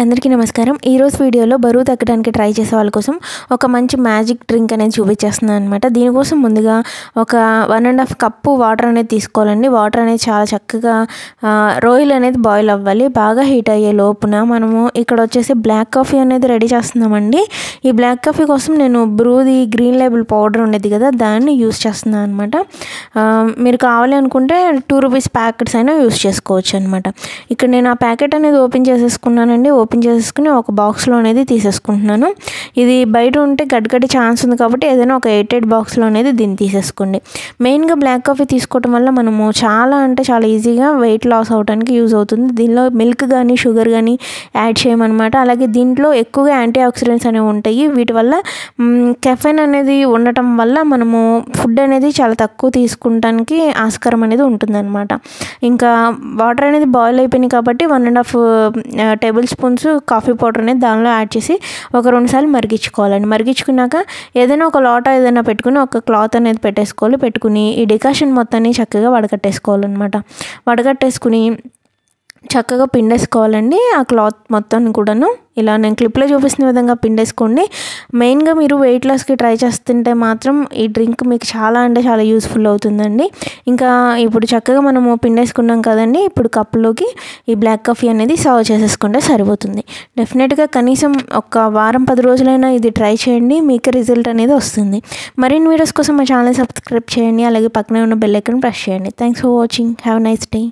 అందరికీ నమస్కారం ఈరోజు వీడియోలో బరువు తగ్గడానికి ట్రై చేసే వాళ్ళ కోసం ఒక మంచి మ్యాజిక్ డ్రింక్ అనేది చూపించేస్తున్నాను అనమాట దీనికోసం ముందుగా ఒక one and half cup water అనేది తీసుకోవాలండి వాటర్ అనేది చాలా చక్కగా రోయిల్ అనేది బాయిల్ అవ్వాలి బాగా హీట్ అయ్యే లోపున మనము ఇక్కడ వచ్చేసి బ్లాక్ కాఫీ అనేది రెడీ చేస్తున్నామండి ఈ బ్లాక్ కాఫీ కోసం నేను బ్రూది గ్రీన్ లేబుల్ పౌడర్ ఉండేది కదా దాన్ని యూస్ చేస్తున్నాను అనమాట మీరు కావాలి అనుకుంటే టూ రూపీస్ ప్యాకెట్స్ అయినా యూస్ చేసుకోవచ్చు అనమాట ఇక్కడ నేను ఆ ప్యాకెట్ అనేది ఓపెన్ చేసేసుకున్నానండి ఓపెన్ చేసుకుని ఒక బాక్స్లో అనేది తీసేసుకుంటున్నాను ఇది బయట ఉంటే గడ్గడి ఛాన్స్ ఉంది కాబట్టి ఏదైనా ఒక ఎయిటెడ్ బాక్స్లో అనేది దీన్ని తీసేసుకోండి మెయిన్గా బ్లాక్ కాఫీ తీసుకోవటం వల్ల మనము చాలా అంటే చాలా ఈజీగా వెయిట్ లాస్ అవడానికి యూజ్ అవుతుంది దీనిలో మిల్క్ కానీ షుగర్ కానీ యాడ్ చేయమన్నమాట అలాగే దీంట్లో ఎక్కువగా యాంటీ ఆక్సిడెంట్స్ అనేవి ఉంటాయి వీటి వల్ల కెఫెన్ అనేది ఉండటం వల్ల మనము ఫుడ్ అనేది చాలా తక్కువ తీసుకుంటానికి ఆస్కారం అనేది ఉంటుందన్నమాట ఇంకా వాటర్ అనేది బాయిల్ అయిపోయినాయి కాబట్టి one and half table spoon spoons coffee అనేది దానిలో యాడ్ చేసి ఒక రెండుసార్లు మరిగించుకోవాలండి మరిగించుకున్నాక ఏదైనా ఒక లోట ఏదైనా పెట్టుకుని ఒక క్లాత్ అనేది పెట్టేసుకోవాలి పెట్టుకుని ఈ డికాషన్ మొత్తాన్ని చక్కగా వడగట్టేసుకోవాలన్నమాట వడగట్టేసుకుని చక్కగా పిండేసుకోవాలండి ఆ క్లాత్ మొత్తం కూడాను ఇలా నేను క్లిప్లో చూపిస్తున్న విధంగా పిండేసుకోండి మెయిన్గా మీరు వెయిట్ లాస్కి ట్రై చేస్తుంటే మాత్రం ఈ డ్రింక్ మీకు చాలా అంటే చాలా యూస్ఫుల్ అవుతుందండి ఇంకా ఇప్పుడు చక్కగా మనము పిండేసుకున్నాం కదండి ఇప్పుడు కప్లోకి ఈ బ్లాక్ కాఫీ అనేది సర్వ్ చేసేసుకుంటే సరిపోతుంది డెఫినెట్గా కనీసం ఒక వారం పది రోజులైనా ఇది ట్రై చేయండి మీకు రిజల్ట్ అనేది వస్తుంది మరిన్ని వీడియోస్ కోసం మా ఛానల్ సబ్స్క్రైబ్ చేయండి అలాగే పక్కనే ఉన్న బెల్ ఐకన్ ప్రెస్ చేయండి thanks for watching have nice day